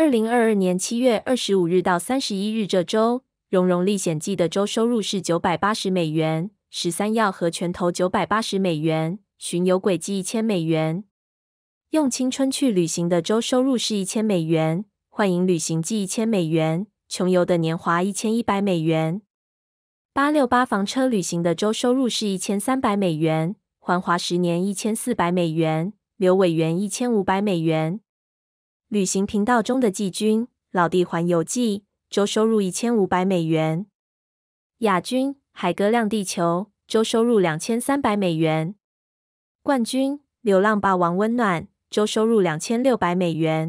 二零二二年七月二十五日到三十一日这周，《蓉蓉历险记》的周收入是九百八十美元，《十三药盒》拳头九百八十美元，《巡游轨迹》一千美元，《用青春去旅行》的周收入是一千美元，《幻影旅行记》一千美元，《穷游的年华》一千一百美元，《八六八房车旅行》的周收入是一千三百美元，《环华十年》一千四百美元，《刘伟元》一千五百美元。旅行频道中的季军老弟环游记周收入一千五百美元，亚军海哥亮地球周收入两千三百美元，冠军流浪霸王温暖周收入两千六百美元。